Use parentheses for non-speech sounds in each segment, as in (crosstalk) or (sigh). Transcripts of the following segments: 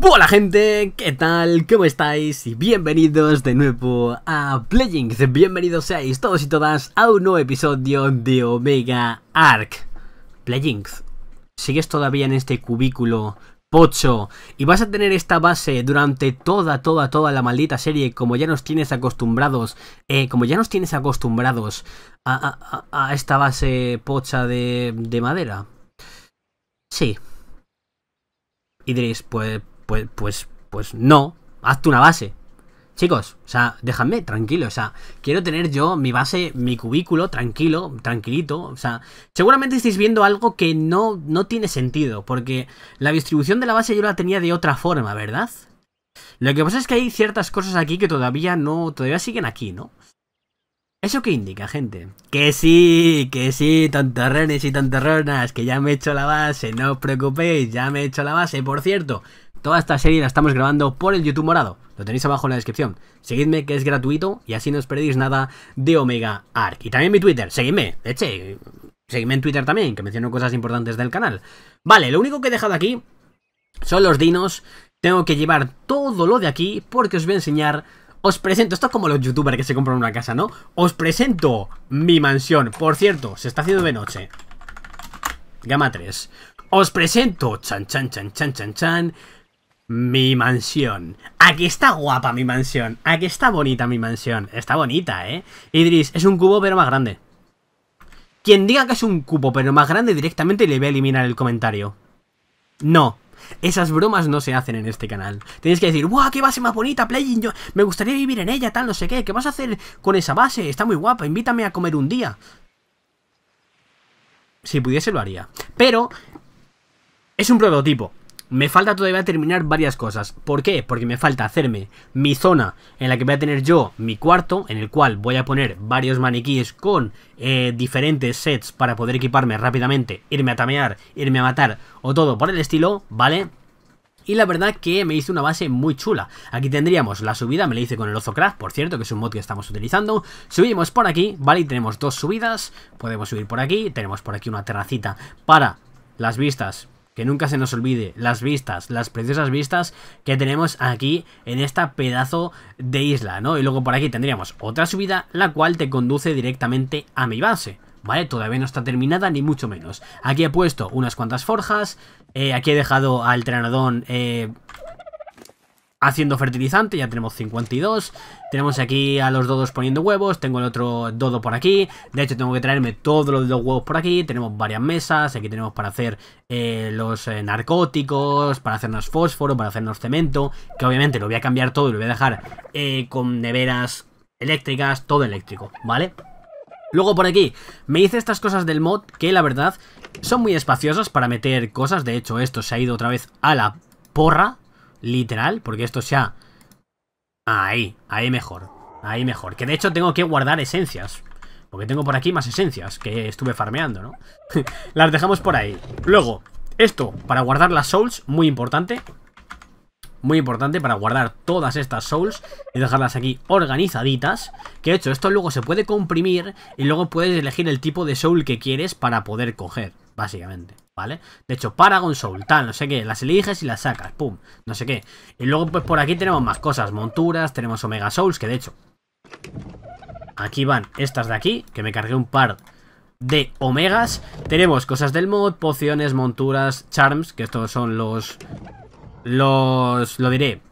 Hola gente, ¿qué tal? ¿Cómo estáis? Y bienvenidos de nuevo a Playing. Bienvenidos seáis todos y todas a un nuevo episodio de Omega Arc. Playing, sigues todavía en este cubículo pocho y vas a tener esta base durante toda, toda, toda la maldita serie como ya nos tienes acostumbrados, eh, como ya nos tienes acostumbrados a, esta base pocha de, de madera. Sí. Y diréis, pues pues, pues, pues no, hazte una base. Chicos, o sea, déjame, tranquilo, o sea, quiero tener yo mi base, mi cubículo tranquilo, tranquilito, o sea, seguramente estáis viendo algo que no, no tiene sentido, porque la distribución de la base yo la tenía de otra forma, ¿verdad? Lo que pasa es que hay ciertas cosas aquí que todavía no, todavía siguen aquí, ¿no? ¿Eso qué indica, gente? Que sí, que sí, tontorrones y tontorronas, que ya me he hecho la base, no os preocupéis, ya me he hecho la base. Por cierto, Toda esta serie la estamos grabando por el YouTube morado, lo tenéis abajo en la descripción. Seguidme que es gratuito y así no os perdéis nada de Omega Arc. Y también mi Twitter, seguidme, eche, seguidme en Twitter también, que menciono cosas importantes del canal. Vale, lo único que he dejado aquí son los dinos. Tengo que llevar todo lo de aquí porque os voy a enseñar os presento, esto es como los youtubers que se compran una casa, ¿no? Os presento mi mansión. Por cierto, se está haciendo de noche. Gama 3. Os presento, chan, chan, chan, chan, chan, chan, mi mansión. Aquí está guapa mi mansión. Aquí está bonita mi mansión. Está bonita, ¿eh? Idris, es un cubo pero más grande. Quien diga que es un cubo pero más grande directamente le voy a eliminar el comentario. No. Esas bromas no se hacen en este canal. Tienes que decir, ¡guau! ¡Qué base más bonita, Playing! Yo, me gustaría vivir en ella, tal, no sé qué. ¿Qué vas a hacer con esa base? Está muy guapa, invítame a comer un día. Si pudiese lo haría. Pero... Es un prototipo. Me falta todavía terminar varias cosas. ¿Por qué? Porque me falta hacerme mi zona en la que voy a tener yo mi cuarto, en el cual voy a poner varios maniquíes con eh, diferentes sets para poder equiparme rápidamente, irme a tamear, irme a matar o todo por el estilo, ¿vale? Y la verdad que me hice una base muy chula. Aquí tendríamos la subida, me la hice con el Ozocraft, por cierto, que es un mod que estamos utilizando. Subimos por aquí, ¿vale? Y tenemos dos subidas. Podemos subir por aquí. Tenemos por aquí una terracita para las vistas que nunca se nos olvide las vistas, las preciosas vistas que tenemos aquí en esta pedazo de isla, ¿no? Y luego por aquí tendríamos otra subida, la cual te conduce directamente a mi base. ¿Vale? Todavía no está terminada, ni mucho menos. Aquí he puesto unas cuantas forjas. Eh, aquí he dejado al trenadón eh, haciendo fertilizante, ya tenemos 52. Tenemos aquí a los dodos poniendo huevos, tengo el otro dodo por aquí. De hecho, tengo que traerme todos los, huevos por aquí. Tenemos varias mesas, aquí tenemos para hacer eh, los eh, narcóticos, para hacernos fósforo, para hacernos cemento. Que obviamente lo voy a cambiar todo y lo voy a dejar eh, con neveras eléctricas, todo eléctrico, ¿vale? Luego por aquí, me hice estas cosas del mod que la verdad son muy espaciosas para meter cosas. De hecho, esto se ha ido otra vez a la porra, literal, porque esto sea... Ahí, ahí mejor, ahí mejor. Que de hecho tengo que guardar esencias, porque tengo por aquí más esencias que estuve farmeando, ¿no? (laughs) las dejamos por ahí. Luego, esto, para guardar las souls, muy importante. Muy importante para guardar todas estas souls y dejarlas aquí organizaditas. Que de hecho, esto luego se puede comprimir y luego puedes elegir el tipo de soul que quieres para poder coger básicamente, ¿vale? De hecho, Paragon Soul, tal, no sé qué, las eliges y las sacas, pum, no sé qué. Y luego, pues por aquí tenemos más cosas, monturas, tenemos Omega Souls, que de hecho, aquí van estas de aquí, que me cargué un par de Omegas. Tenemos cosas del mod, pociones, monturas, charms, que estos son los... Los... lo diré,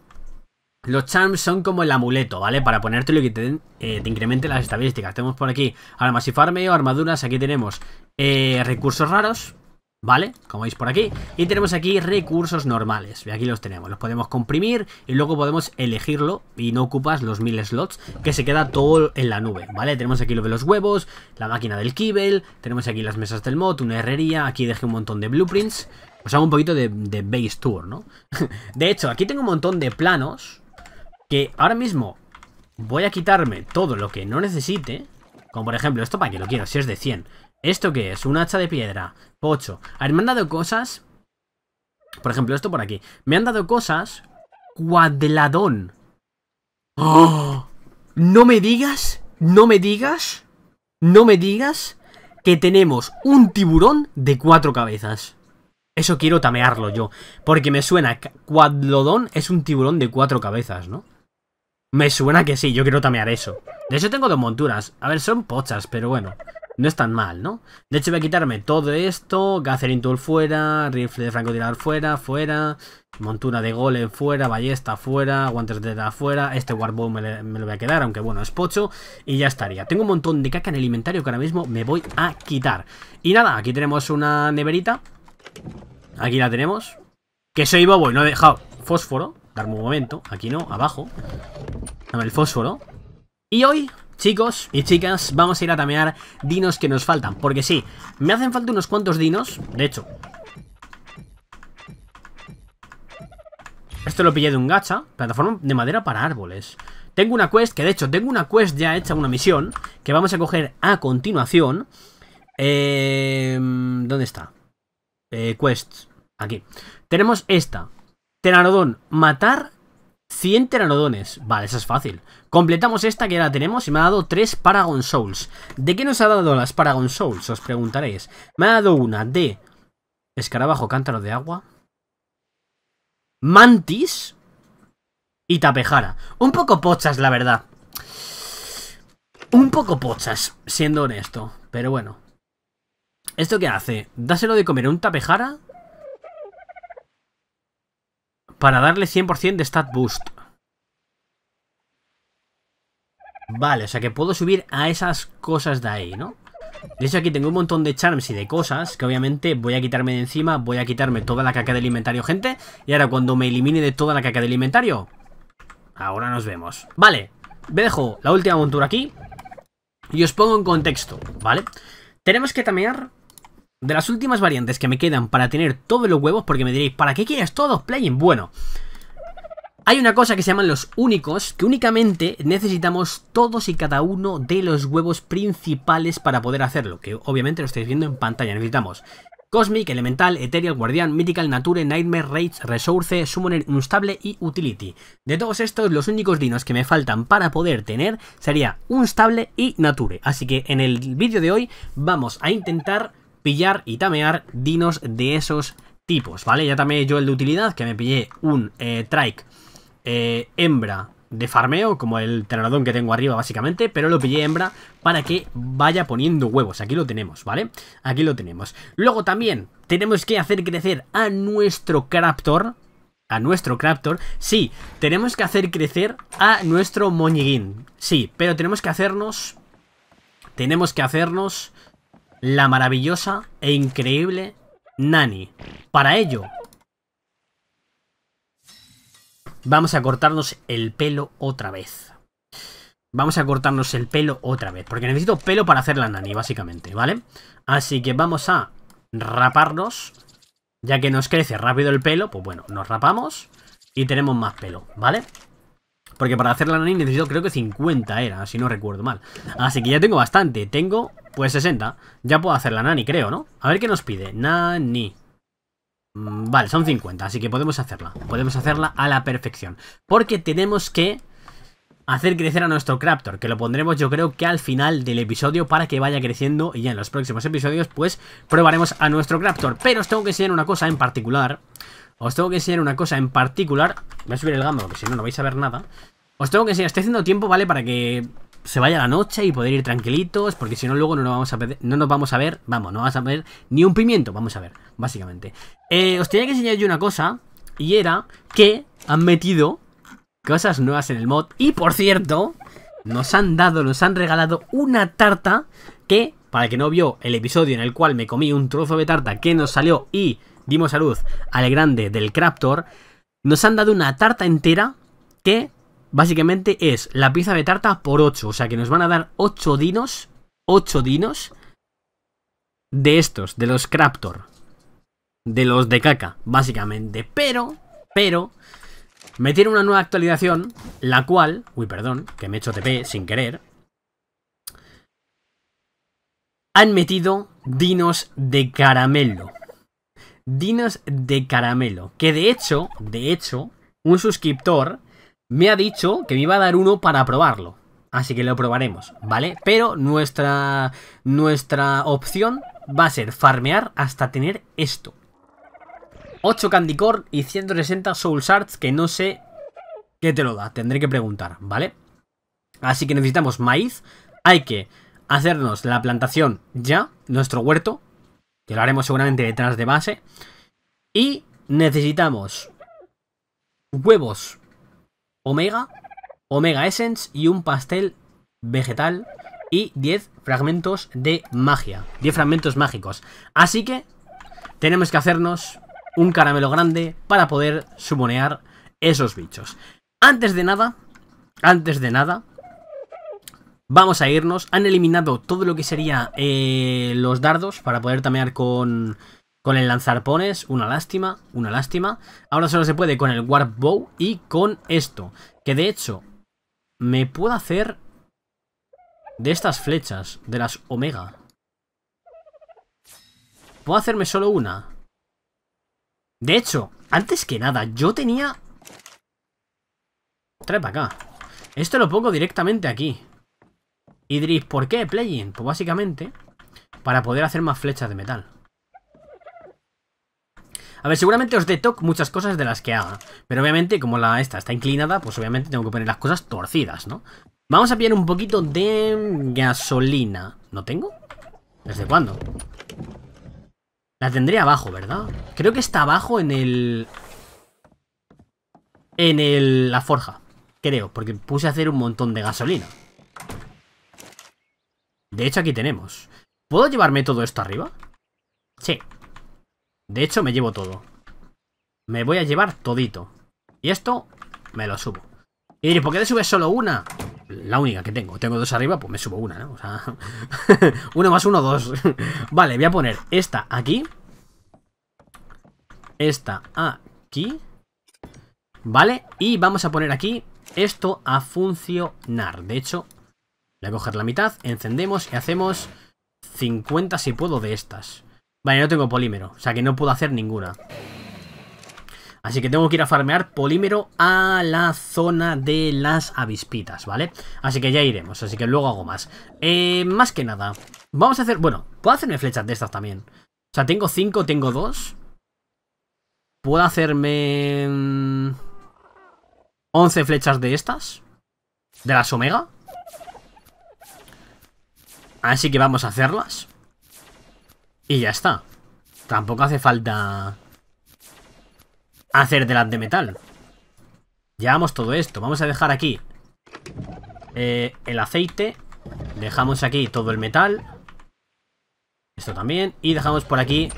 los charms son como el amuleto, ¿vale? Para ponértelo y que te, eh, incremente las estadísticas. Tenemos por aquí armas y farmeo, armaduras. Aquí tenemos eh, recursos raros, ¿vale? Como veis por aquí. Y tenemos aquí recursos normales. Y aquí los tenemos. Los podemos comprimir y luego podemos elegirlo y no ocupas los mil slots que se queda todo en la nube, ¿vale? Tenemos aquí lo de los huevos, la máquina del kibel, tenemos aquí las mesas del mod, una herrería, aquí dejé un montón de blueprints. Os hago un poquito de, de base tour, ¿no? (laughs) de hecho, aquí tengo un montón de planos que ahora mismo voy a quitarme todo lo que no necesite. Como por ejemplo, esto para que lo quiero, si es de 100. ¿Esto qué es? Un hacha de piedra. Pocho. A ver, me han dado cosas. Por ejemplo, esto por aquí. Me han dado cosas. Cuadladón. ¡Oh! No me digas. No me digas. No me digas que tenemos un tiburón de cuatro cabezas. Eso quiero tamearlo yo. Porque me suena. Cuadlodón es un tiburón de cuatro cabezas, ¿no? Me suena que sí, yo quiero tamear eso. De hecho tengo dos monturas. A ver, son pochas, pero bueno. No es tan mal, ¿no? De hecho voy a quitarme todo esto, Gathering Tool fuera, rifle de francotirador fuera, fuera, montura de golem fuera, ballesta fuera, guantes de teta fuera, este warbow me, lo voy a quedar, aunque bueno, es pocho, y ya estaría. Tengo un montón de caca en el inventario que ahora mismo me voy a quitar. Y nada, aquí tenemos una neverita, aquí la tenemos, que soy bobo y no he dejado fósforo, darme un momento, aquí no, abajo, dame el fósforo. Y hoy Chicos y chicas, vamos a ir a tamear dinos que nos faltan. Porque sí, me hacen falta unos cuantos dinos. De hecho, Esto lo pillé de un gacha. Plataforma de madera para árboles. Tengo una quest, que de hecho tengo una quest ya hecha, una misión, que vamos a coger a continuación. Em, ¿Dónde está? Eh, quest. Aquí. Tenemos esta. Tenarodón, matar 100 teranodones. Vale, eso es fácil. Completamos esta que ya la tenemos y me ha dado 3 Paragon Souls. ¿De qué nos ha dado las Paragon Souls? Os preguntaréis. Me ha dado una de escarabajo cántaro de agua, mantis y tapejara. Un poco pochas, la verdad. Un poco pochas, siendo honesto. Pero bueno. ¿Esto qué hace? ¿Dáselo de comer un tapejara para darle 100% de stat boost. Vale, o sea que puedo subir a esas cosas de ahí, ¿no? De hecho aquí tengo un montón de charms y de cosas que obviamente voy a quitarme de encima, voy a quitarme toda la caca del inventario, gente. Y ahora cuando me elimine de toda la caca del inventario, ahora nos vemos. Vale, me dejo la última montura aquí y os pongo en contexto, ¿vale? Tenemos que tamear de las últimas variantes que me quedan para tener todos los huevos, porque me diréis, ¿para qué quieres todos, Playing? Bueno, hay una cosa que se llaman los únicos, que únicamente necesitamos todos y cada uno de los huevos principales para poder hacerlo, que obviamente lo estáis viendo en pantalla, necesitamos Cosmic, Elemental, Ethereal, Guardian, Mythical, Nature, Nightmare, raids, Resource, Summoner, Unstable y Utility. De todos estos, los únicos dinos que me faltan para poder tener sería Unstable y Nature, así que en el vídeo de hoy vamos a intentar pillar y tamear dinos de esos tipos, ¿vale? Ya tameé yo el de utilidad, que me pillé un eh, trike eh, hembra de farmeo, como el tenodón que tengo arriba básicamente, pero lo pillé hembra para que vaya poniendo huevos. Aquí lo tenemos, ¿vale? Aquí lo tenemos. Luego también tenemos que hacer crecer a nuestro Craptor, a nuestro Craptor, sí, tenemos que hacer crecer a nuestro Moñiguín, sí, pero tenemos que hacernos... Tenemos que hacernos la maravillosa e increíble Nani. Para ello, vamos a cortarnos el pelo otra vez. Vamos a cortarnos el pelo otra vez, porque necesito pelo para hacer la Nani, básicamente, ¿vale? Así que vamos a raparnos, ya que nos crece rápido el pelo, pues bueno, nos rapamos y tenemos más pelo, ¿vale? Porque para hacer la nani necesito creo que 50 era, si no recuerdo mal. Así que ya tengo bastante. Tengo pues 60. Ya puedo hacer la nani, creo, ¿no? A ver qué nos pide. Nani. Mm, vale, son 50, así que podemos hacerla. Podemos hacerla a la perfección. Porque tenemos que hacer crecer a nuestro Craptor, que lo pondremos yo creo que al final del episodio para que vaya creciendo y ya en los próximos episodios pues probaremos a nuestro Craptor. Pero os tengo que enseñar una cosa en particular. Os tengo que enseñar una cosa en particular. Voy a subir el gamba porque si no, no vais a ver nada. Os tengo que enseñar, estoy haciendo tiempo, ¿vale? Para que se vaya la noche y poder ir tranquilitos, porque si no luego no nos vamos a ver, no nos vamos a ver, vamos, no vas a ver ni un pimiento, vamos a ver, básicamente. Eh, os tenía que enseñar yo una cosa, y era que han metido cosas nuevas en el mod, y por cierto, nos han dado, nos han regalado una tarta que, para el que no vio el episodio en el cual me comí un trozo de tarta que nos salió y dimos a luz al grande del Craptor, nos han dado una tarta entera que Básicamente es la pizza de tarta por 8. O sea que nos van a dar 8 dinos. 8 dinos. De estos, de los Craptor. De los de caca, básicamente. Pero, pero, metieron una nueva actualización. La cual. Uy, perdón, que me he hecho TP sin querer. Han metido dinos de caramelo. Dinos de caramelo. Que de hecho, de hecho, un suscriptor me ha dicho que me iba a dar uno para probarlo. Así que lo probaremos, ¿vale? Pero nuestra, nuestra opción va a ser farmear hasta tener esto. 8 Candy y 160 Soul Shards que no sé qué te lo da. Tendré que preguntar, ¿vale? Así que necesitamos maíz. Hay que hacernos la plantación ya, nuestro huerto. Que lo haremos seguramente detrás de base. Y necesitamos huevos omega, omega essence y un pastel vegetal y 10 fragmentos de magia, 10 fragmentos mágicos. Así que tenemos que hacernos un caramelo grande para poder sumonear esos bichos. Antes de nada, antes de nada, vamos a irnos. Han eliminado todo lo que sería eh, los dardos para poder tamear con con el lanzarpones, una lástima, una lástima. Ahora solo se puede con el Warp Bow y con esto. Que de hecho, me puedo hacer de estas flechas, de las Omega. Puedo hacerme solo una. De hecho, antes que nada, yo tenía... Trae para acá. Esto lo pongo directamente aquí. Y Idris, ¿por qué playing? Pues básicamente, para poder hacer más flechas de metal. A ver, seguramente os detoc muchas cosas de las que haga. Pero obviamente, como la esta está inclinada, pues obviamente tengo que poner las cosas torcidas, ¿no? Vamos a pillar un poquito de gasolina. ¿No tengo? ¿Desde cuándo? La tendré abajo, ¿verdad? Creo que está abajo en el... En el... La forja. Creo, porque puse a hacer un montón de gasolina. De hecho, aquí tenemos. ¿Puedo llevarme todo esto arriba? Sí. De hecho, me llevo todo. Me voy a llevar todito. Y esto me lo subo. Y porque ¿por qué te subes solo una? La única que tengo. Tengo dos arriba, pues me subo una, ¿no? O sea, (laughs) uno más uno, dos. (laughs) vale, voy a poner esta aquí. Esta aquí. ¿Vale? Y vamos a poner aquí esto a funcionar. De hecho, voy a coger la mitad, encendemos y hacemos 50 si puedo de estas. Vale, no tengo polímero, o sea que no puedo hacer ninguna. Así que tengo que ir a farmear polímero a la zona de las avispitas, ¿vale? Así que ya iremos, así que luego hago más. Eh, más que nada, vamos a hacer... Bueno, puedo hacerme flechas de estas también. O sea, tengo 5, tengo 2. Puedo hacerme... 11 mm, flechas de estas. De las Omega. Así que vamos a hacerlas. Y ya está. Tampoco hace falta hacer delante de metal. Llevamos todo esto. Vamos a dejar aquí eh, el aceite. Dejamos aquí todo el metal. Esto también. Y dejamos por aquí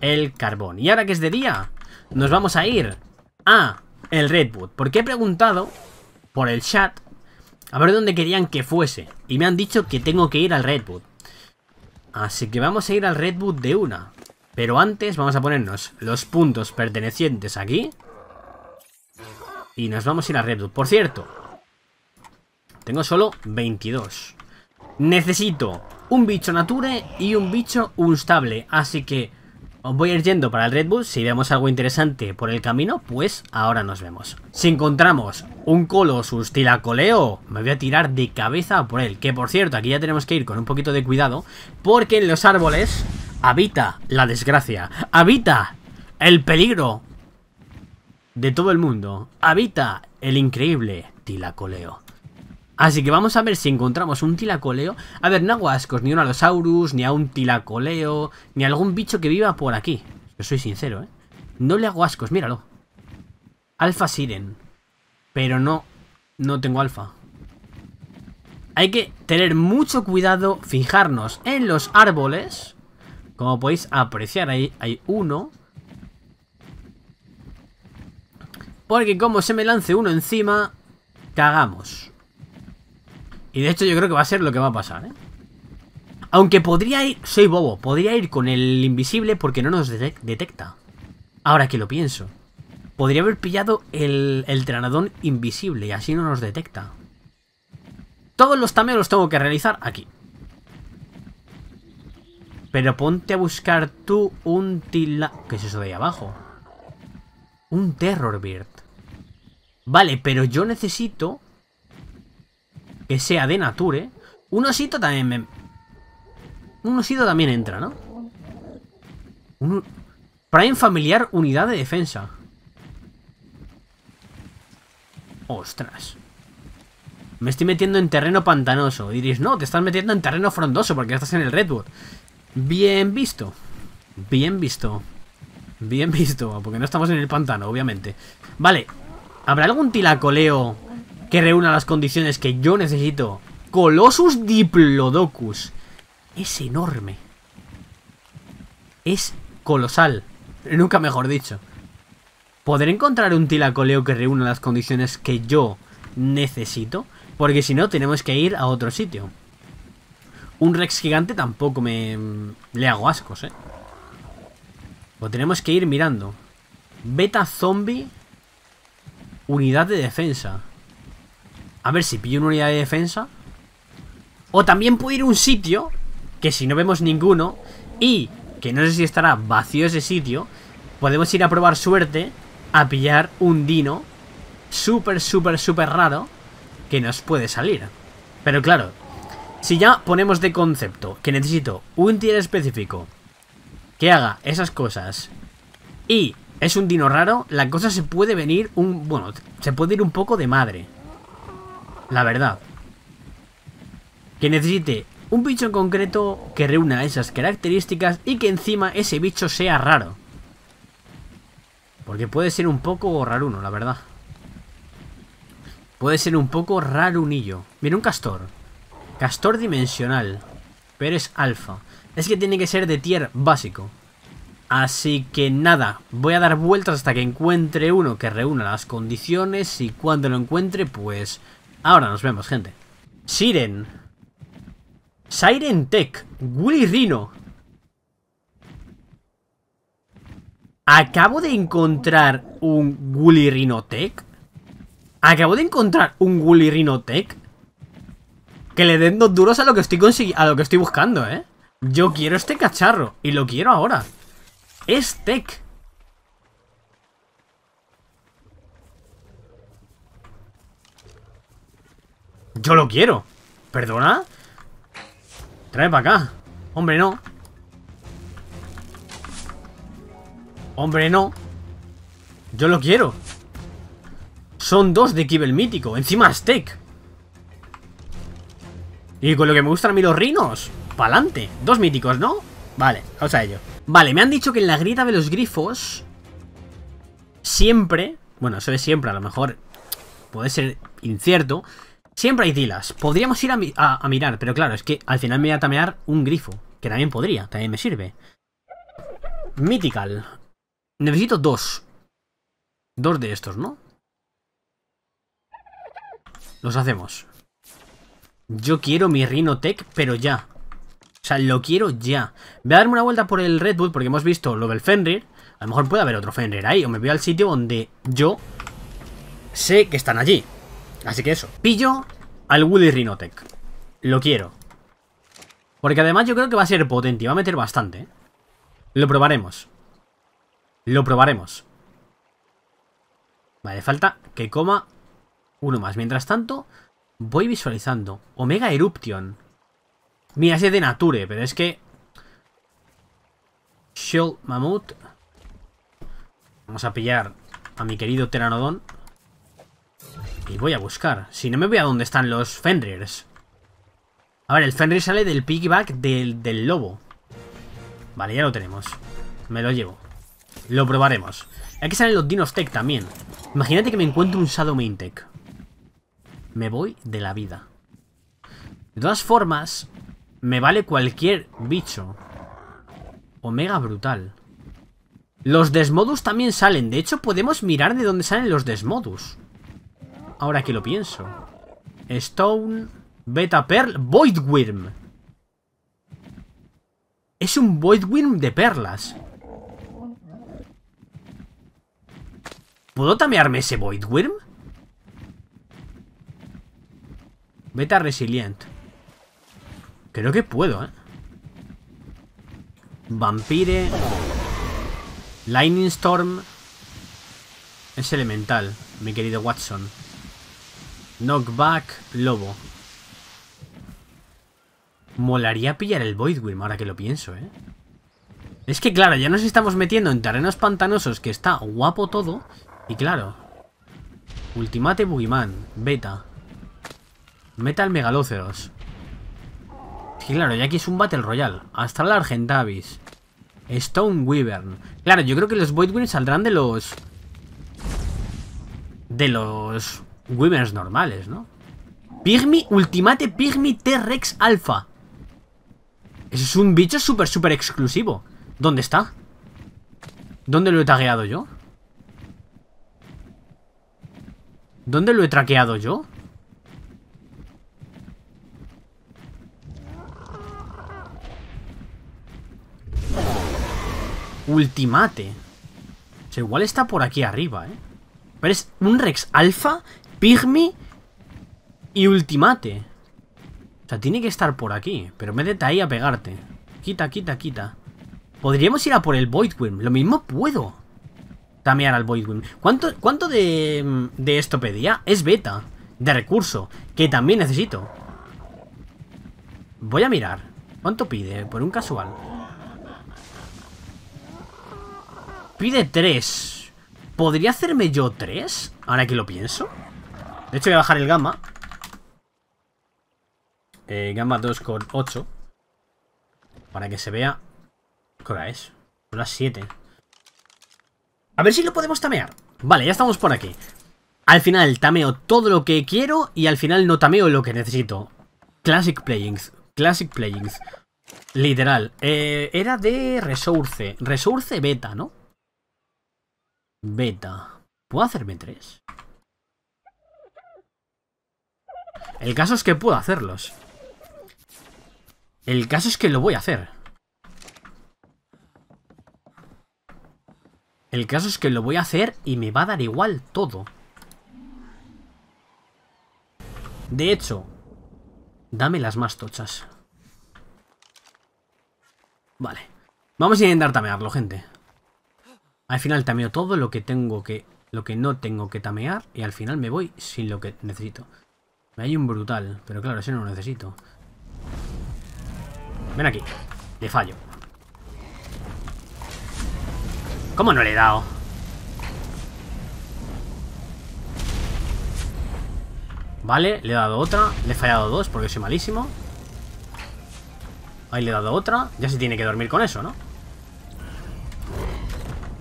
el carbón. Y ahora que es de día, nos vamos a ir a el Redwood. Porque he preguntado por el chat a ver dónde querían que fuese. Y me han dicho que tengo que ir al Redwood. Así que vamos a ir al Redwood de una. Pero antes vamos a ponernos los puntos pertenecientes aquí. Y nos vamos a ir al Redwood. Por cierto, tengo solo 22. Necesito un bicho nature y un bicho unstable. Así que voy a ir yendo para el Red Bull. Si vemos algo interesante por el camino, pues ahora nos vemos. Si encontramos un Colossus Tilacoleo, me voy a tirar de cabeza por él. Que por cierto, aquí ya tenemos que ir con un poquito de cuidado. Porque en los árboles habita la desgracia. Habita el peligro de todo el mundo. Habita el increíble Tilacoleo. Así que vamos a ver si encontramos un tilacoleo. A ver, no hago ascos, ni un alosaurus, ni a un tilacoleo, ni a algún bicho que viva por aquí. Yo soy sincero, ¿eh? No le hago ascos, míralo. Alfa Siren. Pero no, no tengo alfa. Hay que tener mucho cuidado, fijarnos en los árboles. Como podéis apreciar, ahí hay uno. Porque como se me lance uno encima, cagamos. Y de hecho yo creo que va a ser lo que va a pasar, ¿eh? Aunque podría ir... Soy bobo. Podría ir con el invisible porque no nos detecta. Ahora que lo pienso. Podría haber pillado el, el tranadón invisible y así no nos detecta. Todos los tameos los tengo que realizar aquí. Pero ponte a buscar tú un tila... ¿Qué es eso de ahí abajo? Un terror Terrorbird. Vale, pero yo necesito que sea de nature. Un osito también me... Un osito también entra, ¿no? Un... Prime familiar, unidad de defensa. Ostras. Me estoy metiendo en terreno pantanoso. diréis, no, te estás metiendo en terreno frondoso porque estás en el Redwood. Bien visto. Bien visto. Bien visto, porque no estamos en el pantano, obviamente. Vale, ¿habrá algún tilacoleo que reúna las condiciones que yo necesito. Colossus Diplodocus. Es enorme. Es colosal. Nunca mejor dicho. ¿Podré encontrar un tilacoleo que reúna las condiciones que yo necesito? Porque si no, tenemos que ir a otro sitio. Un Rex gigante tampoco me... Mm, le hago ascos, ¿eh? Lo tenemos que ir mirando. Beta zombie. Unidad de defensa. A ver si pillo una unidad de defensa. O también puedo ir a un sitio, que si no vemos ninguno, y que no sé si estará vacío ese sitio, podemos ir a probar suerte a pillar un dino súper, súper, súper raro que nos puede salir. Pero claro, si ya ponemos de concepto que necesito un tier específico que haga esas cosas y es un dino raro, la cosa se puede venir un... bueno, se puede ir un poco de madre. La verdad. Que necesite un bicho en concreto que reúna esas características y que encima ese bicho sea raro. Porque puede ser un poco raruno, la verdad. Puede ser un poco raro rarunillo. Mira, un castor. Castor dimensional. Pero es alfa. Es que tiene que ser de tier básico. Así que nada, voy a dar vueltas hasta que encuentre uno que reúna las condiciones y cuando lo encuentre, pues Ahora nos vemos, gente. Siren. Siren Tech. Willy Acabo de encontrar un Willy Tech. Acabo de encontrar un Willy Tech. Que le den dos duros a lo que estoy a lo que estoy buscando, ¿eh? Yo quiero este cacharro. Y lo quiero ahora. Es Tech. Yo lo quiero. ¿Perdona? Trae para acá. Hombre, no. Hombre, no. Yo lo quiero. Son dos de Kibel mítico. Encima Steak. Y con lo que me gustan a mí los rinos. Pa'lante. Dos míticos, ¿no? Vale, vamos a ello. Vale, me han dicho que en la grieta de los grifos... Siempre... Bueno, eso es siempre, a lo mejor... Puede ser incierto Siempre hay dilas. Podríamos ir a, mirar, pero claro, es que al final me voy a tamear un grifo. Que también podría, también me sirve. Mythical. Necesito dos. Dos de estos, ¿no? Los hacemos. Yo quiero mi Tech, pero ya. O sea, lo quiero ya. Voy a darme una vuelta por el Redwood porque hemos visto lo del Fenrir. A lo mejor puede haber otro Fenrir ahí. O me voy al sitio donde yo sé que están allí. Así que eso. Pillo al Woody Rhinotech. Lo quiero. Porque además yo creo que va a ser potente y va a meter bastante. ¿eh? Lo probaremos. Lo probaremos. Vale, falta que coma uno más. Mientras tanto, voy visualizando. Omega Eruption. Mira, ese de Nature, pero es que... Shell Mammoth. Vamos a pillar a mi querido Teranodon y voy a buscar. Si no me voy a dónde están los Fenrirs. A ver, el Fenrir sale del piggyback del, lobo. Vale, ya lo tenemos. Me lo llevo. Lo probaremos. Aquí salen los Dinos también. Imagínate que me encuentro un Shadow Main Tech. Me voy de la vida. De todas formas, me vale cualquier bicho. Omega brutal. Los Desmodus también salen. De hecho, podemos mirar de dónde salen los Desmodus. Ahora que lo pienso. Stone, Beta Pearl, Voidworm. Es un Voidworm de perlas. ¿Puedo tamearme ese Voidworm? Beta Resilient. Creo que puedo, ¿eh? Vampire. Lightning Storm. Es elemental, mi querido Watson. Knockback, lobo. Molaría pillar el Voidwim, ahora que lo pienso, ¿eh? Es que claro, ya nos estamos metiendo en terrenos pantanosos que está guapo todo. Y claro. Ultimate Boogeyman, beta. Metal Megalóceros. Es claro, ya que es un Battle Royale. Astral Argentavis. Stone Wyvern. Claro, yo creo que los Voidwim saldrán de los... De los Women's normales, ¿no? Pygmy, Ultimate Pygmy T-Rex Alpha. Ese es un bicho súper, súper exclusivo. ¿Dónde está? ¿Dónde lo he tagueado yo? ¿Dónde lo he traqueado yo? Ultimate. O sea, igual está por aquí arriba, ¿eh? Pero es un Rex Alpha Pygmy y Ultimate. O sea, tiene que estar por aquí. Pero métete ahí a pegarte. Quita, quita, quita. Podríamos ir a por el Voidwim. Lo mismo puedo. Tamear al Voidwim. ¿Cuánto, cuánto de, de esto pedía? Es beta. De recurso. Que también necesito. Voy a mirar. ¿Cuánto pide? Por un casual. Pide 3. ¿Podría hacerme yo 3? Ahora que lo pienso. De hecho voy a bajar el gamma. Eh, gamma 2 con 8. Para que se vea. ¿Qué hora es? Son 7. A ver si lo podemos tamear. Vale, ya estamos por aquí. Al final tameo todo lo que quiero y al final no tameo lo que necesito. Classic Playings. Classic Playings. Literal. Eh, era de Resource. Resource beta, ¿no? Beta. ¿Puedo hacerme tres? El caso es que puedo hacerlos. El caso es que lo voy a hacer. El caso es que lo voy a hacer y me va a dar igual todo. De hecho, dame las más tochas. Vale. Vamos a intentar tamearlo, gente. Al final tameo todo lo que tengo que... Lo que no tengo que tamear y al final me voy sin lo que necesito. Me hay un brutal, pero claro, ese no lo necesito. Ven aquí. Le fallo. ¿Cómo no le he dado? Vale, le he dado otra. Le he fallado dos porque soy malísimo. Ahí le he dado otra. Ya se tiene que dormir con eso, ¿no?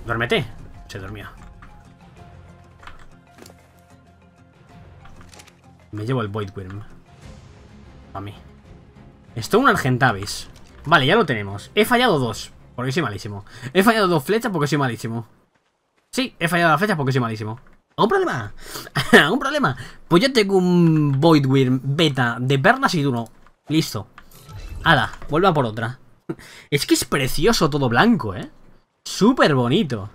Duérmete. Se dormía. Me llevo el Voidworm. A mí. Esto un Argentavis. Vale, ya lo tenemos. He fallado dos. Porque soy malísimo. He fallado dos flechas porque soy malísimo. Sí, he fallado las flechas porque soy malísimo. ¿Algún problema? ¿Algún (laughs) problema? Pues yo tengo un Voidworm beta de pernas y duro. Listo. Hala, vuelva por otra. (laughs) es que es precioso todo blanco, ¿eh? Súper bonito.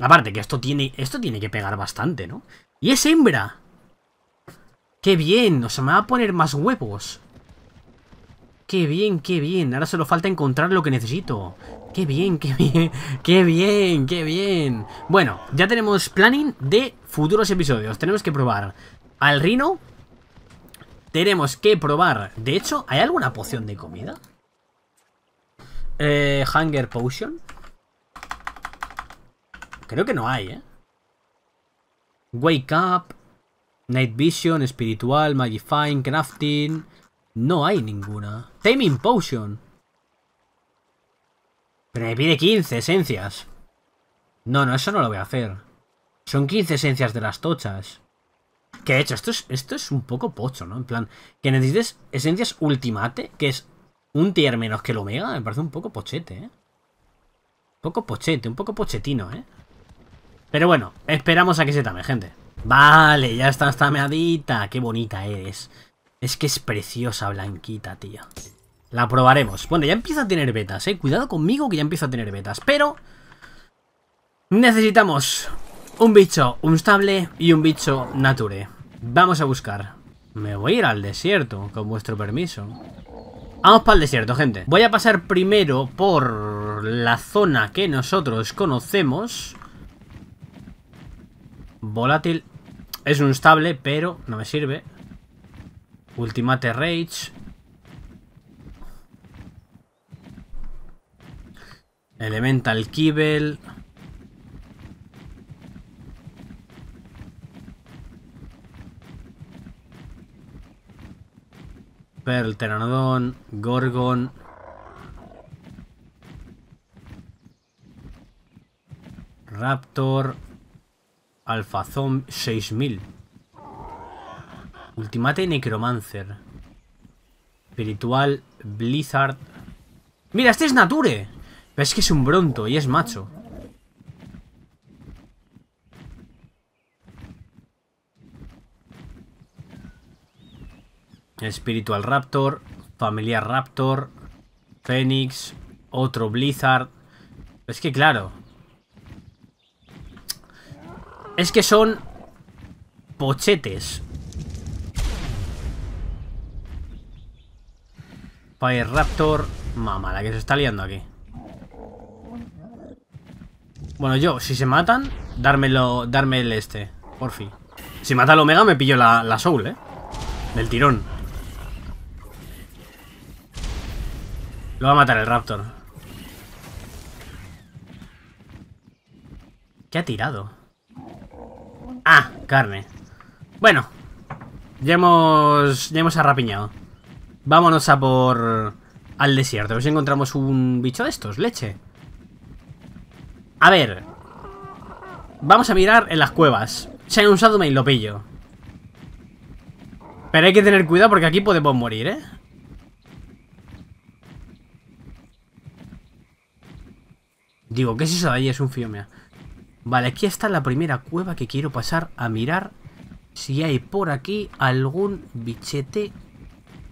Aparte que esto tiene, esto tiene que pegar bastante, ¿no? Y es hembra. ¡Qué bien! O sea, me va a poner más huevos. ¡Qué bien, qué bien! Ahora solo falta encontrar lo que necesito. ¡Qué bien, qué bien! (laughs) ¡Qué bien, qué bien! Bueno, ya tenemos planning de futuros episodios. Tenemos que probar al Rino. Tenemos que probar... De hecho, ¿hay alguna poción de comida? Eh, Hunger Potion. Creo que no hay, ¿eh? Wake up. Night Vision, Espiritual, Magifying, Crafting... No hay ninguna. Taming Potion. Pero me pide 15 esencias. No, no, eso no lo voy a hacer. Son 15 esencias de las tochas. Que de hecho, esto es, un poco pocho, ¿no? En plan, que necesites esencias ultimate, que es un tier menos que el omega, me parece un poco pochete, ¿eh? Un poco pochete, un poco pochetino, ¿eh? Pero bueno, esperamos a que se tame, gente. Vale, ya está esta meadita. Qué bonita eres. Es que es preciosa blanquita, tío. La probaremos. Bueno, ya empieza a tener betas, eh. Cuidado conmigo que ya empiezo a tener betas. Pero... Necesitamos un bicho stable y un bicho nature. Vamos a buscar. Me voy a ir al desierto, con vuestro permiso. Vamos para el desierto, gente. Voy a pasar primero por la zona que nosotros conocemos. Volátil es un estable, pero no me sirve. Ultimate Rage. Elemental Kibel. Pearl Teranodon. Gorgon. Raptor. Alfazón 6000. Ultimate Necromancer. Espiritual Blizzard. ¡Mira, este es Nature! Pero es que es un bronto y es macho. Espiritual Raptor, Familiar Raptor, Fénix, otro Blizzard. Es que claro, es que son pochetes. Fire Raptor. Mamá, la que se está liando aquí. Bueno, yo, si se matan, dármelo, darme el este, por fin. Si mata al Omega me pillo la, la Soul, ¿eh? Del tirón. Lo va a matar el Raptor. ¿Qué ha tirado? Ah, carne. Bueno. Ya hemos, ya hemos arrapiñado. Vámonos a por... Al desierto. A ver si encontramos un bicho de estos. Leche. A ver. Vamos a mirar en las cuevas. Se hay un Main, y lo pillo. Pero hay que tener cuidado porque aquí podemos morir, ¿eh? Digo, ¿qué es eso de ahí? Es un fiomea. Vale, aquí está la primera cueva que quiero pasar a mirar si hay por aquí algún bichete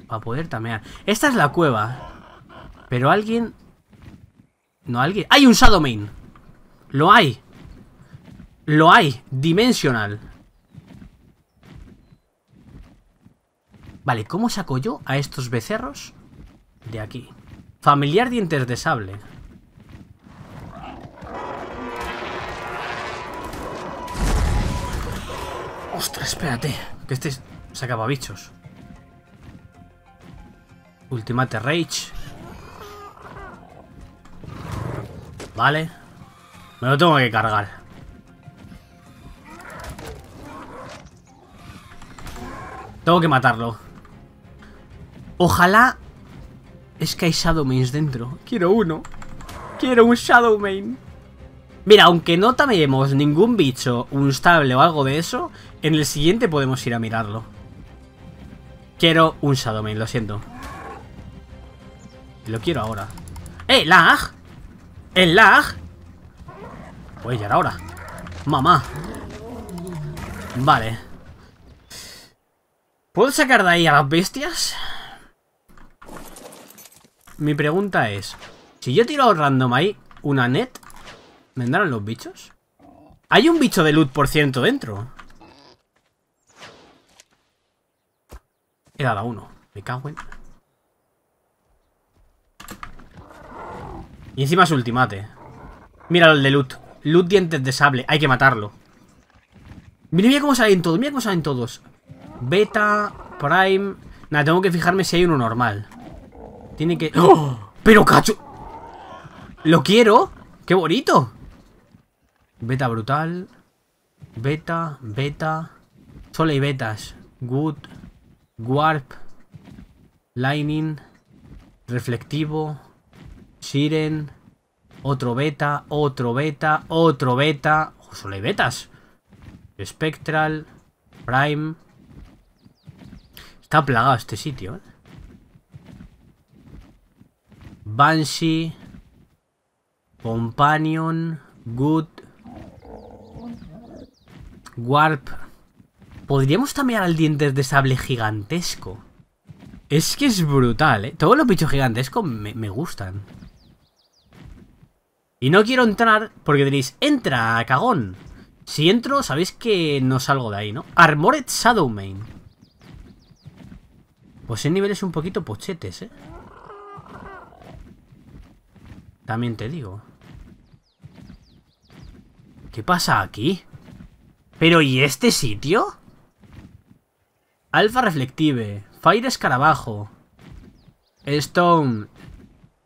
para poder tamear. Esta es la cueva. Pero alguien... No, alguien... ¡Hay un Shadow Main! ¡Lo hay! ¡Lo hay! Dimensional. Vale, ¿cómo saco yo a estos becerros de aquí? Familiar dientes de sable. Espérate, que este se acaba bichos. Ultimate Rage. Vale. Me lo tengo que cargar. Tengo que matarlo. Ojalá... Es que hay Shadow Mains dentro. Quiero uno. Quiero un Shadow Main. Mira, aunque no tamemos ningún bicho, un stable o algo de eso, en el siguiente podemos ir a mirarlo. Quiero un Shadow lo siento. Lo quiero ahora. ¡Eh, lag! ¡El lag! Pues ya era hora. Mamá. Vale. ¿Puedo sacar de ahí a las bestias? Mi pregunta es... Si yo tiro random ahí una net... ¿Vendrán los bichos? Hay un bicho de loot, por ciento, dentro. He dado uno. Me cago en... Y encima es ultimate. Mira el de Loot. Loot dientes de sable. Hay que matarlo. Mira, mira cómo salen todos. Mira cómo salen todos. Beta, Prime... Nada, tengo que fijarme si hay uno normal. Tiene que... ¡Oh! ¡Pero cacho! ¡Lo quiero! ¡Qué bonito! Beta brutal. Beta, beta. Solo hay betas. Good. Warp, Lightning, Reflectivo, Siren, otro beta, otro beta, otro beta. ¡Ojo, solo hay betas. Spectral, Prime. Está plagado este sitio, ¿eh? Banshee, Companion, Good, Warp, Podríamos tamear al dientes de sable gigantesco. Es que es brutal, ¿eh? Todos los bichos gigantescos me, gustan. Y no quiero entrar porque diréis, entra, cagón. Si entro, sabéis que no salgo de ahí, ¿no? Armored Main. Pues en niveles un poquito pochetes, ¿eh? También te digo. ¿Qué pasa aquí? ¿Pero y este sitio? Alfa Reflective, Fire Escarabajo, Stone,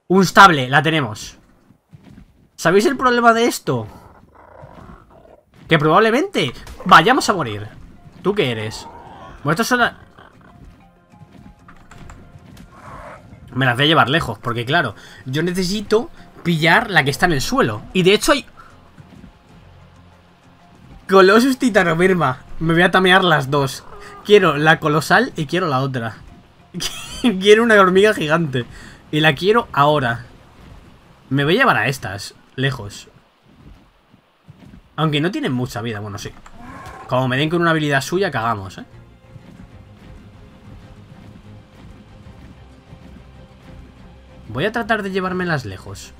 un stable, la tenemos. ¿Sabéis el problema de esto? Que probablemente vayamos a morir. ¿Tú qué eres? Bueno, son la... Me las voy a llevar lejos, porque claro, yo necesito pillar la que está en el suelo. Y de hecho hay... Colossus Titanobirma Me voy a tamear las dos. Quiero la colosal y quiero la otra. (laughs) quiero una hormiga gigante. Y la quiero ahora. Me voy a llevar a estas, lejos. Aunque no tienen mucha vida, bueno, sí. Como me den con una habilidad suya, cagamos, ¿eh? Voy a tratar de llevármelas lejos.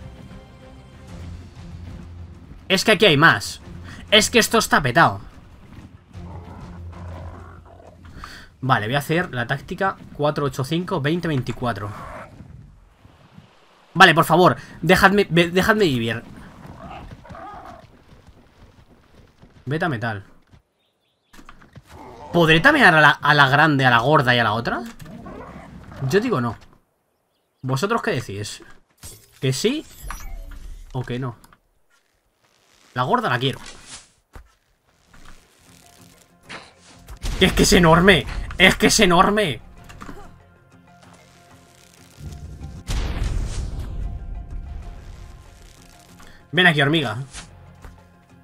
Es que aquí hay más. Es que esto está petado. Vale, voy a hacer la táctica 485 2024 Vale, por favor, dejadme, dejadme vivir. Beta metal. ¿Podré tamear a la, grande, a la gorda y a la otra? Yo digo no. ¿Vosotros qué decís? ¿Que sí o que no? La gorda la quiero. es que es enorme. ¡Es que es enorme! Ven aquí, hormiga.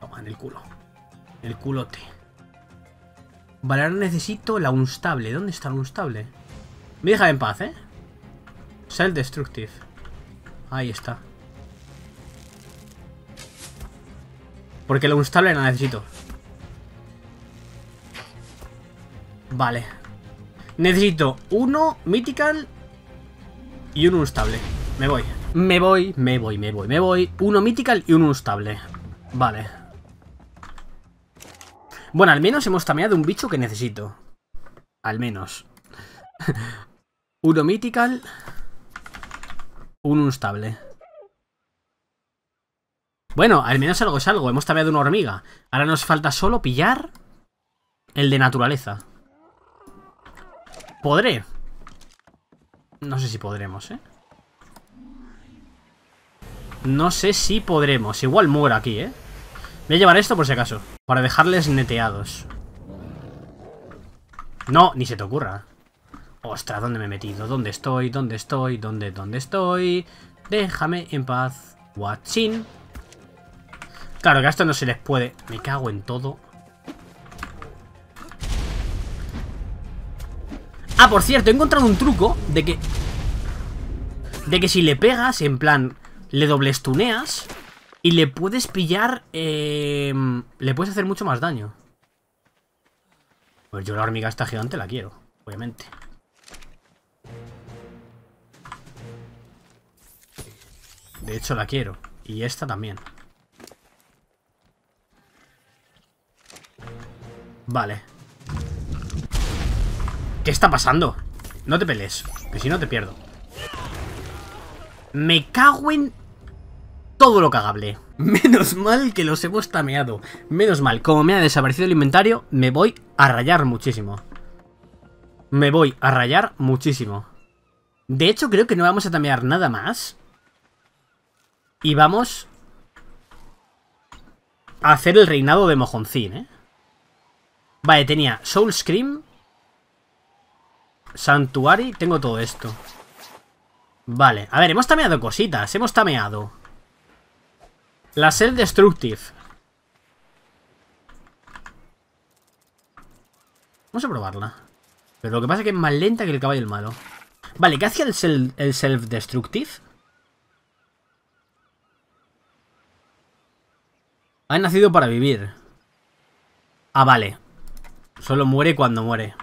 Toma, en el culo. El culote. Vale, ahora necesito la unstable. ¿Dónde está la unstable? Me deja en paz, ¿eh? Self-destructive. Ahí está. Porque la unstable la necesito. Vale. Necesito uno Mythical y un Unstable. Me voy. Me voy, me voy, me voy, me voy. Uno Mythical y uno Unstable. Vale. Bueno, al menos hemos tameado un bicho que necesito. Al menos. (laughs) uno Mythical. Un Unstable. Bueno, al menos algo es algo. Hemos tameado una hormiga. Ahora nos falta solo pillar el de naturaleza. ¿Podré? No sé si podremos, ¿eh? No sé si podremos. Igual muero aquí, ¿eh? Voy a llevar esto por si acaso. Para dejarles neteados. No, ni se te ocurra. Ostras, ¿dónde me he metido? ¿Dónde estoy? ¿Dónde estoy? ¿Dónde? ¿Dónde estoy? Déjame en paz. Watching. Claro que a esto no se les puede. Me cago en todo. Ah, por cierto, he encontrado un truco de que... De que si le pegas, en plan, le dobles tuneas y le puedes pillar... Em, le puedes hacer mucho más daño. Pues yo la hormiga esta gigante la quiero, obviamente. De hecho la quiero. Y esta también. Vale. ¿Qué está pasando? No te pelees, que si no te pierdo. Me cago en todo lo cagable. Menos mal que los hemos tameado. Menos mal, como me ha desaparecido el inventario, me voy a rayar muchísimo. Me voy a rayar muchísimo. De hecho, creo que no vamos a tamear nada más. Y vamos a hacer el reinado de Mojoncín, ¿eh? Vale, tenía Soul Scream, Santuari, tengo todo esto. Vale, a ver, hemos tameado cositas, hemos tameado. La self destructive. Vamos a probarla. Pero lo que pasa es que es más lenta que el caballo el malo. Vale, ¿qué hacía el, el self-destructive? Ha nacido para vivir. Ah, vale. Solo muere cuando muere.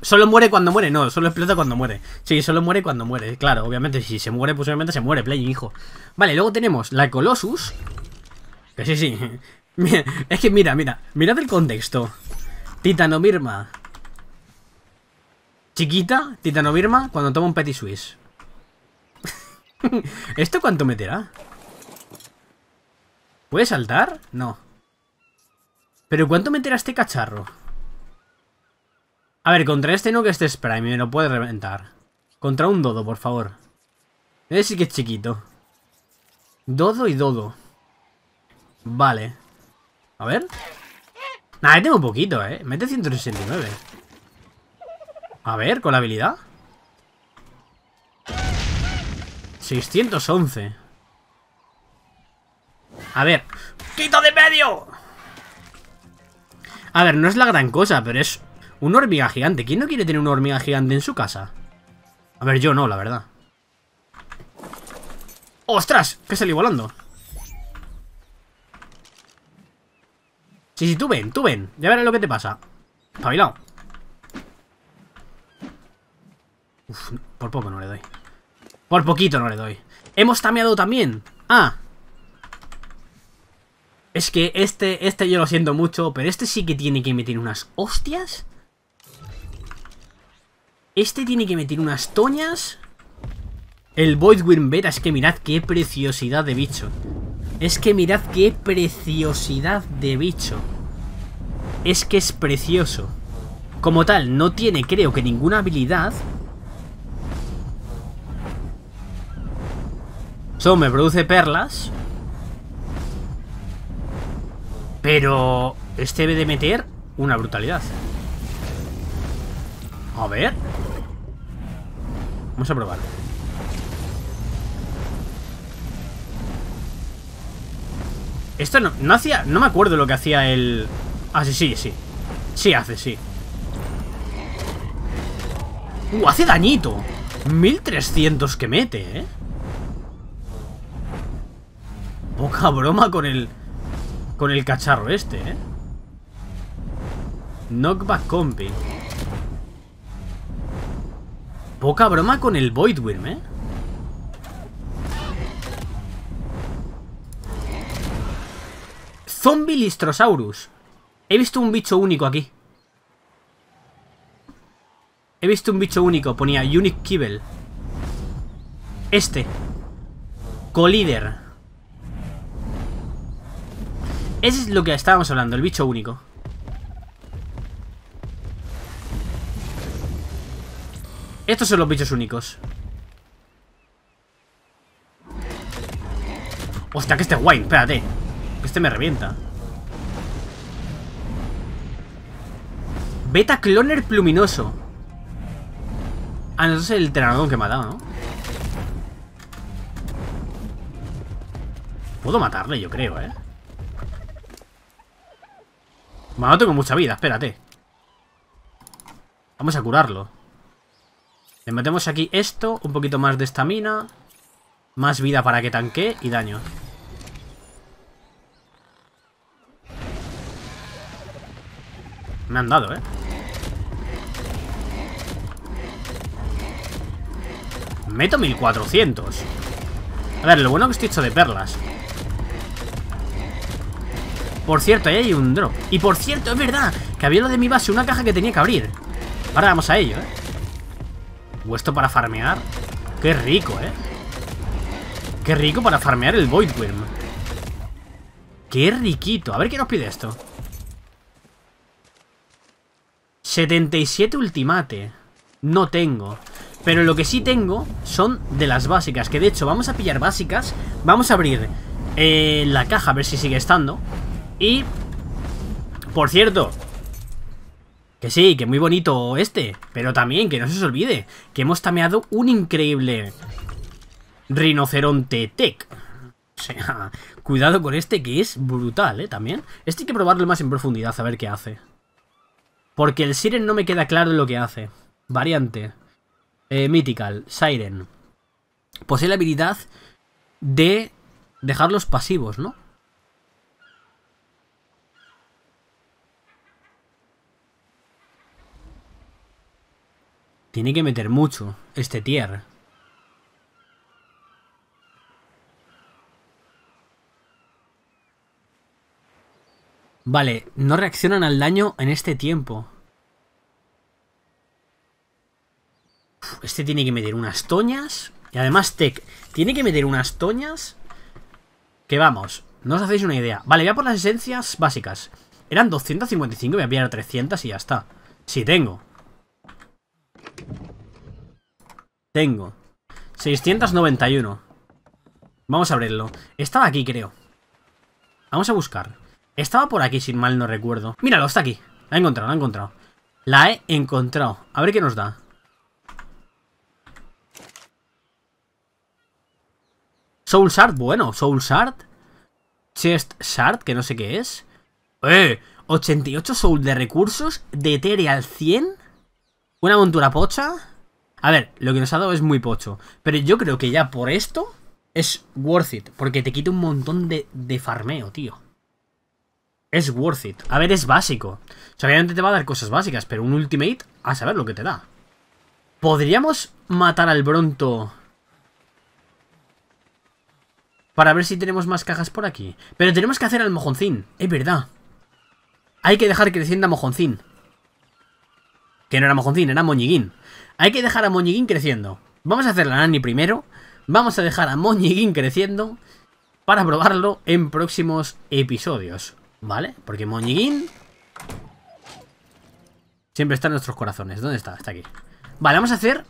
Solo muere cuando muere, no, solo explota cuando muere. Sí, solo muere cuando muere, claro, obviamente. Si se muere, pues obviamente se muere, Play, hijo. Vale, luego tenemos la Colossus. Que sí, sí. (laughs) es que mira, mira, mirad el contexto. Titanomirma Chiquita, Titanomirma cuando toma un Petit Swiss. (laughs) ¿Esto cuánto meterá? ¿Puede saltar? No. ¿Pero cuánto meterá este cacharro? A ver, contra este no que este es Prime, me lo puede reventar. Contra un Dodo, por favor. Ese sí que es chiquito. Dodo y Dodo. Vale. A ver. Nah, tengo este poquito, eh. Mete 169. A ver, con la habilidad. 611. A ver. ¡Quito de medio! A ver, no es la gran cosa, pero es una hormiga gigante. ¿Quién no quiere tener una hormiga gigante en su casa? A ver, yo no, la verdad. ¡Ostras! Que salí volando. Sí, sí, tú ven, tú ven. Ya verás lo que te pasa. Espabilado. Uf, por poco no le doy. Por poquito no le doy. Hemos tameado también. Ah. Es que este, este yo lo siento mucho, pero este sí que tiene que meter unas hostias. Este tiene que meter unas toñas. El Void Vera... es que mirad qué preciosidad de bicho. Es que mirad qué preciosidad de bicho. Es que es precioso. Como tal, no tiene creo que ninguna habilidad. Solo me produce perlas. Pero este debe de meter una brutalidad. A ver. Vamos a probar Esto no, no hacía... No me acuerdo lo que hacía el... Ah, sí, sí, sí. Sí hace, sí. Uh, hace dañito. 1300 que mete, ¿eh? Poca broma con el... Con el cacharro este, ¿eh? Knockback compi. Poca broma con el Voidworm, ¿eh? Zombie Listrosaurus. He visto un bicho único aquí. He visto un bicho único. Ponía Unique Kibble. Este. Collider. Ese es lo que estábamos hablando, el bicho único. Estos son los bichos únicos. Hostia, que este es guay, espérate. Que este me revienta. Beta Cloner Pluminoso. Ah, no, es el dragón que me ha dado, ¿no? Puedo matarle, yo creo, ¿eh? Bueno, no tengo mucha vida, espérate. Vamos a curarlo. Le metemos aquí esto, un poquito más de estamina, más vida para que tanque y daño. Me han dado, ¿eh? Meto 1400. A ver, lo bueno que estoy hecho de perlas. Por cierto, ahí hay un drop. Y por cierto, es verdad, que había lo de mi base, una caja que tenía que abrir. Ahora vamos a ello, ¿eh? esto para farmear. Qué rico, ¿eh? Qué rico para farmear el Voidworm. Qué riquito. A ver qué nos pide esto. 77 ultimate. No tengo. Pero lo que sí tengo son de las básicas. Que de hecho, vamos a pillar básicas. Vamos a abrir eh, la caja, a ver si sigue estando. Y... Por cierto, que sí, que muy bonito este. Pero también, que no se os olvide, que hemos tameado un increíble rinoceronte tech. O sea, (laughs) cuidado con este que es brutal, ¿eh? También. Este hay que probarlo más en profundidad, a ver qué hace. Porque el Siren no me queda claro lo que hace. Variante. Eh, Mythical. Siren. Posee la habilidad de dejarlos pasivos, ¿no? Tiene que meter mucho este tier. Vale, no reaccionan al daño en este tiempo. este tiene que meter unas toñas. Y además Tech. Tiene que meter unas toñas. Que vamos, no os hacéis una idea. Vale, voy a por las esencias básicas. Eran 255, voy a pillar 300 y ya está. Si tengo. Tengo 691 Vamos a abrirlo Estaba aquí, creo Vamos a buscar Estaba por aquí, sin mal no recuerdo Míralo, está aquí La he encontrado, la he encontrado La he encontrado A ver qué nos da Soul Shard, bueno Soul Shard Chest Shard, que no sé qué es ¡Eh! 88 Soul de recursos De Ethereal 100 una montura pocha. A ver, lo que nos ha dado es muy pocho. Pero yo creo que ya por esto es worth it. Porque te quita un montón de, de farmeo, tío. Es worth it. A ver, es básico. O sea, obviamente te va a dar cosas básicas, pero un ultimate, a saber lo que te da. Podríamos matar al Bronto para ver si tenemos más cajas por aquí. Pero tenemos que hacer al mojoncín, es verdad. Hay que dejar creciendo a mojoncín. Que no era mojoncín, era moñiguín. Hay que dejar a moñiguín creciendo. Vamos a hacer la nani primero. Vamos a dejar a moñiguín creciendo para probarlo en próximos episodios. ¿Vale? Porque moñiguín... Siempre está en nuestros corazones. ¿Dónde está? Está aquí. Vale, vamos a hacer...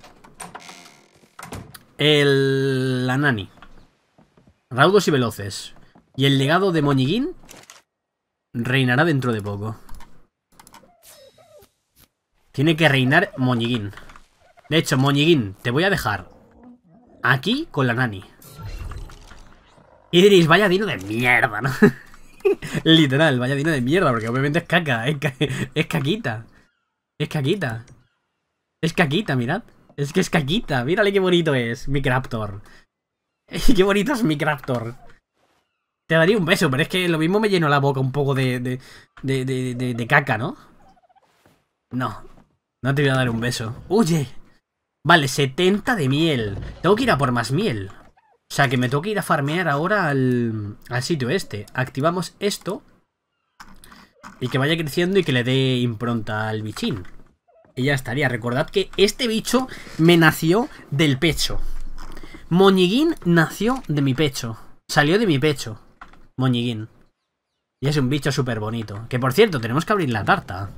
El... La nani. Raudos y veloces. Y el legado de Moñiguín reinará dentro de poco. Tiene que reinar Moñiguín. De hecho, Moñiguín, te voy a dejar aquí con la nani. Y diréis, vaya dino de mierda, ¿no? (laughs) Literal, vaya dino de mierda, porque obviamente es caca, es, caquita. Es caquita. Es caquita, mirad. Es que es caquita, mírale qué bonito es, mi Craptor. (laughs) qué bonito es mi Craptor. Te daría un beso, pero es que lo mismo me llenó la boca un poco de, de, de, de caca, ¿no? No, no te voy a dar un beso. ¡Huye! Vale, 70 de miel. Tengo que ir a por más miel. O sea, que me tengo que ir a farmear ahora al, al sitio este. Activamos esto. Y que vaya creciendo y que le dé impronta al bichín. Y ya estaría. Recordad que este bicho me nació del pecho. Moñiguín nació de mi pecho. Salió de mi pecho. Moñiguín. Y es un bicho súper bonito. Que por cierto, tenemos que abrir la tarta.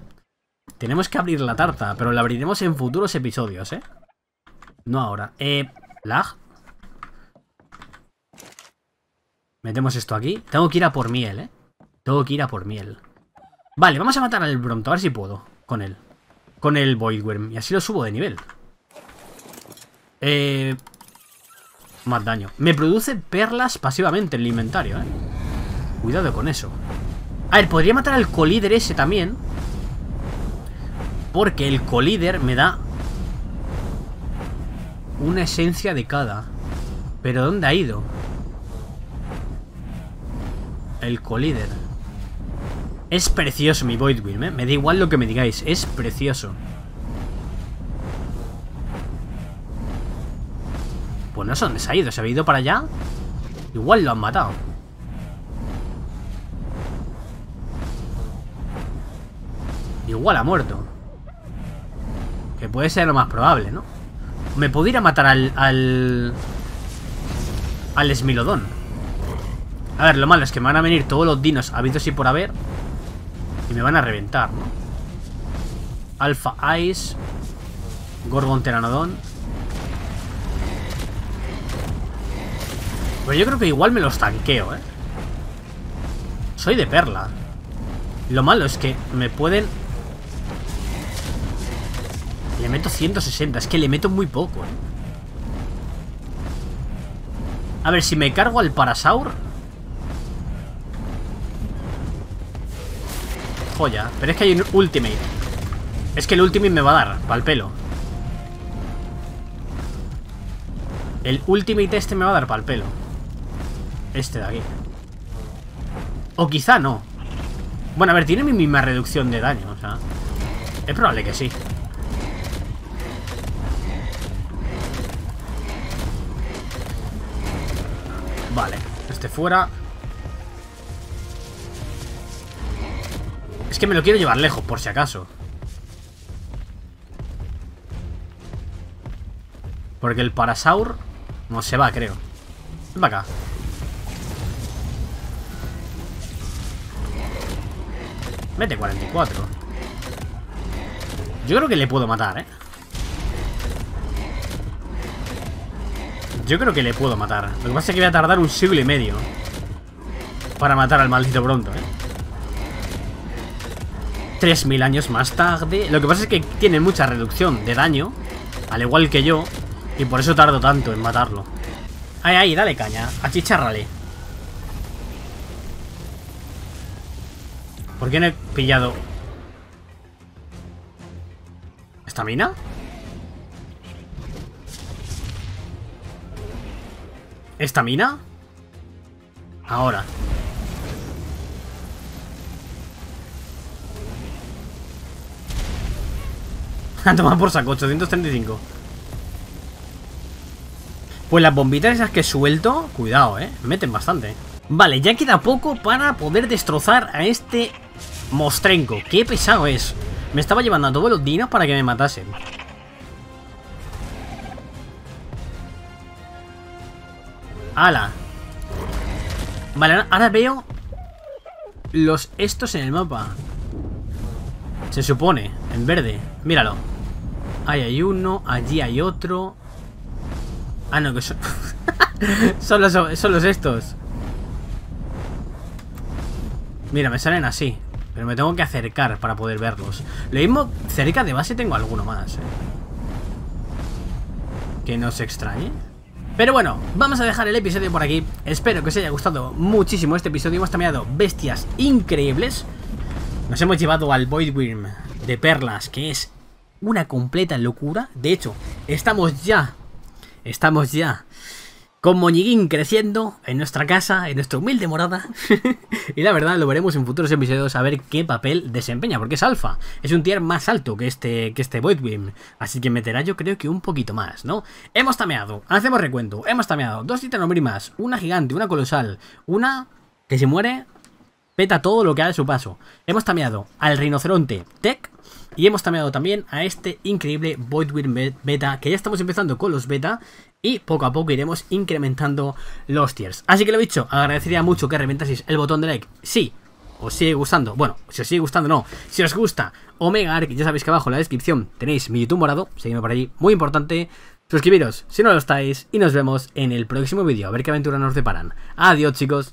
Tenemos que abrir la tarta, pero la abriremos en futuros episodios, ¿eh? No ahora. Eh, lag. Metemos esto aquí. Tengo que ir a por miel, ¿eh? Tengo que ir a por miel. Vale, vamos a matar al Bronto, a ver si puedo. Con él. Con el Voidworm. Y así lo subo de nivel. Eh... Más daño. Me produce perlas pasivamente en el inventario, ¿eh? Cuidado con eso. A ver, podría matar al colíder ese también. Porque el colíder me da una esencia de cada. ¿Pero dónde ha ido? El colíder. Es precioso mi Voidwill ¿eh? Me da igual lo que me digáis. Es precioso. Pues no sé dónde se ha ido. ¿Se ha ido para allá? Igual lo han matado. Igual ha muerto puede ser lo más probable, ¿no? Me pudiera matar al... Al, al esmilodón. A ver, lo malo es que me van a venir todos los dinos habidos y por haber. Y me van a reventar, ¿no? Alpha Ice. Gorgon Teranodon. Pero yo creo que igual me los tanqueo, ¿eh? Soy de perla. Lo malo es que me pueden le meto 160. Es que le meto muy poco, eh. A ver, si me cargo al Parasaur... Joya. Pero es que hay un Ultimate. Es que el Ultimate me va a dar, Para el pelo. El Ultimate este me va a dar para el pelo. Este de aquí. O quizá no. Bueno, a ver, tiene mi misma reducción de daño, o sea... Es probable que sí. fuera. Es que me lo quiero llevar lejos, por si acaso. Porque el Parasaur no se va, creo. Ven para acá. Mete 44. Yo creo que le puedo matar, ¿eh? Yo creo que le puedo matar. Lo que pasa es que voy a tardar un siglo y medio para matar al maldito pronto, ¿eh? mil años más tarde. Lo que pasa es que tiene mucha reducción de daño, al igual que yo, y por eso tardo tanto en matarlo. Ahí, ay, dale caña, achichárrale ¿Por qué no he pillado... ¿Esta mina? ¿Esta mina? Ahora. Ha (laughs) tomado por saco, 835. Pues las bombitas esas que suelto, cuidado, eh, meten bastante. Vale, ya queda poco para poder destrozar a este mostrenco. Qué pesado es. Me estaba llevando a todos los dinos para que me matasen. ¡Hala! Vale, ahora veo los estos en el mapa. Se supone, en verde. Míralo. Ahí hay uno, allí hay otro. Ah, no, que son... (laughs) son, los, estos. Mira, me salen así. Pero me tengo que acercar para poder verlos. Lo mismo, cerca de base tengo alguno más. Eh. Que no se extrañe. Pero bueno, vamos a dejar el episodio por aquí. Espero que os haya gustado muchísimo este episodio. Hemos tameado bestias increíbles. Nos hemos llevado al Voidworm de perlas, que es una completa locura. De hecho, estamos ya, estamos ya con Moñiguín creciendo en nuestra casa, en nuestra humilde morada. (laughs) y la verdad, lo veremos en futuros episodios a ver qué papel desempeña, porque es alfa. Es un tier más alto que este, que este Así que meterá yo creo que un poquito más, ¿no? Hemos tameado, hacemos recuento, hemos tameado dos titanomrimas, una gigante, una colosal, una que se muere, peta todo lo que haga su paso. Hemos tameado al rinoceronte Tech, y hemos tameado también a este increíble Voidwim beta, que ya estamos empezando con los beta y poco a poco iremos incrementando los tiers. Así que lo dicho, agradecería mucho que reventaseis el botón de like. Sí. Os sigue gustando, bueno, si os sigue gustando no Si os gusta Omega Arc, ya sabéis que abajo en la descripción Tenéis mi YouTube morado, seguidme por ahí. muy importante Suscribiros si no lo estáis Y nos vemos en el próximo vídeo, a ver qué aventura nos deparan Adiós chicos